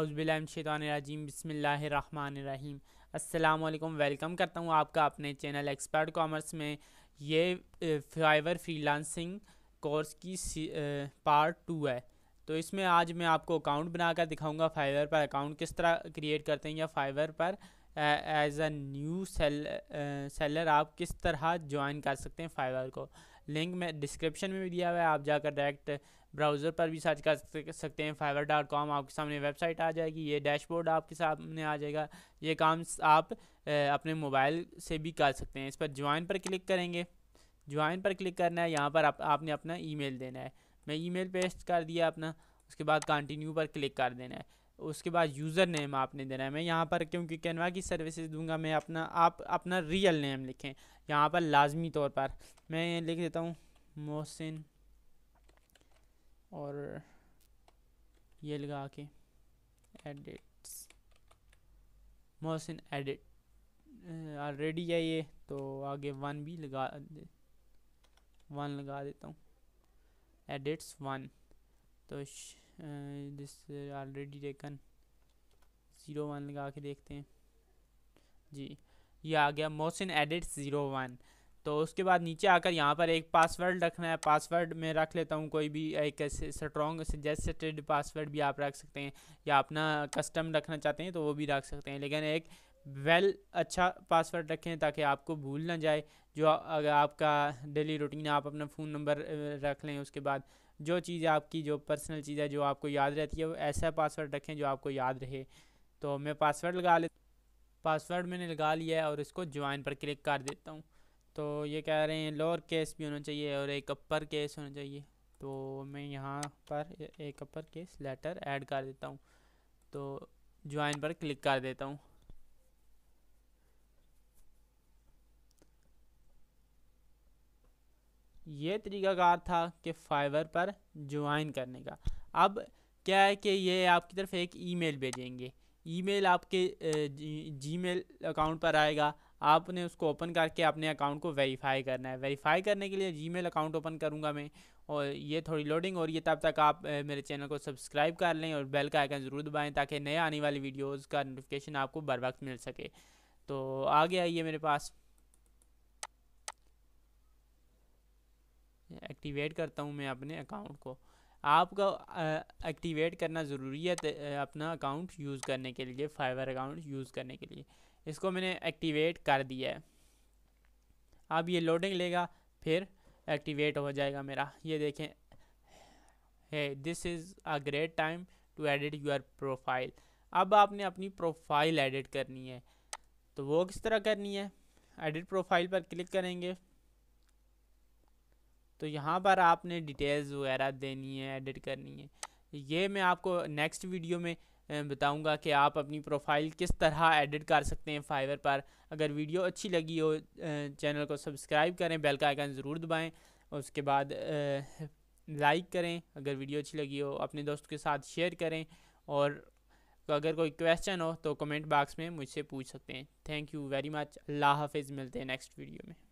अउज़बिलशानरजीम बसमीम अल्लाम वेलकम करता हूँ आपका अपने चैनल एक्सपर्ट कॉमर्स में ये फाइवर फ्रीलांसिंग कोर्स की पार्ट टू है तो इसमें आज मैं आपको अकाउंट बनाकर दिखाऊंगा फाइवर पर अकाउंट किस तरह क्रिएट करते हैं या फाइवर पर as a new sell seller आप किस तरह ज्वाइन कर सकते हैं फाइवर को लिंक में डिस्क्रिप्शन में भी दिया हुआ है आप जाकर डायरेक्ट ब्राउज़र पर भी सर्च कर सकते हैं फाइवर डॉट कॉम आपके सामने वेबसाइट आ जाएगी ये डैशबोर्ड आपके सामने आ जाएगा ये काम आप अपने मोबाइल से भी कर सकते हैं इस पर ज्वाइन पर क्लिक करेंगे ज्वाइन पर क्लिक करना है यहाँ पर आप, आपने अपना ईमेल देना है मैं ईमेल पेस्ट कर दिया अपना उसके बाद कंटिन्यू पर क्लिक कर देना है उसके बाद यूज़र नेम आपने देना है मैं यहाँ पर क्योंकि कैनवा की सर्विसेज दूंगा मैं अपना आप अपना रियल नेम लिखें यहाँ पर लाजमी तौर पर मैं लिख देता हूँ मोहसिन और ये लगा के एडिट्स मोहसिन एडिट ऑलरेडी है ये तो आगे वन भी लगा वन लगा देता हूँ एडिट्स वन तो this already taken zero one लगा के देखते हैं जी ये आ गया मोहसिन एडिट ज़ीरो वन तो उसके बाद नीचे आकर यहाँ पर एक पासवर्ड रखना है पासवर्ड में रख लेता हूँ कोई भी एक ऐसे स्ट्रॉन्ग सजेस्टेड पासवर्ड भी आप रख सकते हैं या अपना कस्टम रखना चाहते हैं तो वो भी रख सकते हैं लेकिन एक वेल अच्छा पासवर्ड रखें ताकि आपको भूल ना जाए जो अगर आपका डेली रूटीन आप अपना फ़ोन नंबर रख लें उसके बाद जो चीज़ आपकी जो पर्सनल चीज़ है जो आपको याद रहती है वो ऐसा पासवर्ड रखें जो आपको याद रहे तो मैं पासवर्ड लगा ले पासवर्ड मैंने लगा लिया है और इसको ज्वाइन पर क्लिक कर देता हूँ तो ये कह रहे हैं लोअर केस भी होना चाहिए और एक अपर केस होना चाहिए तो मैं यहाँ पर एक अपर केस लेटर ऐड कर देता हूँ तो ज्वाइन पर क्लिक कर देता हूँ ये तरीकाकार था कि फाइवर पर ज्वाइन करने का अब क्या है कि ये आपकी तरफ एक ईमेल भेजेंगे ईमेल आपके जीमेल अकाउंट पर आएगा आपने उसको ओपन करके अपने अकाउंट को वेरीफाई करना है वेरीफाई करने के लिए जीमेल अकाउंट ओपन करूँगा मैं और ये थोड़ी लोडिंग और ये तब तक आप मेरे चैनल को सब्सक्राइब कर लें और बेल का आइकन ज़रूर दबाएँ ताकि नए आने वाली वीडियोज़ का नोटिफिकेशन आपको बर वक्त मिल सके तो आ गया ये मेरे पास एक्टिवेट करता हूँ मैं अपने अकाउंट को आपका एक्टिवेट करना ज़रूरी है अपना अकाउंट यूज़ करने के लिए फाइवर अकाउंट यूज़ करने के लिए इसको मैंने एक्टिवेट कर दिया है अब ये लोडिंग लेगा फिर एक्टिवेट हो जाएगा मेरा ये देखें है this is a great time to edit your profile अब आपने अपनी प्रोफाइल एडिट करनी है तो वो किस तरह करनी है एडिट प्रोफाइल पर क्लिक करेंगे तो यहाँ पर आपने डिटेल्स वगैरह देनी है एडिट करनी है ये मैं आपको नेक्स्ट वीडियो में बताऊंगा कि आप अपनी प्रोफाइल किस तरह एडिट कर सकते हैं फाइवर पर अगर वीडियो अच्छी लगी हो चैनल को सब्सक्राइब करें बेल का आइकन ज़रूर दबाएं उसके बाद लाइक करें अगर वीडियो अच्छी लगी हो अपने दोस्त के साथ शेयर करें और अगर कोई क्वेश्चन हो तो कमेंट बॉक्स में मुझसे पूछ सकते हैं थैंक यू वेरी मच अल्लाह हाफिज़ मिलते हैं नेक्स्ट वीडियो में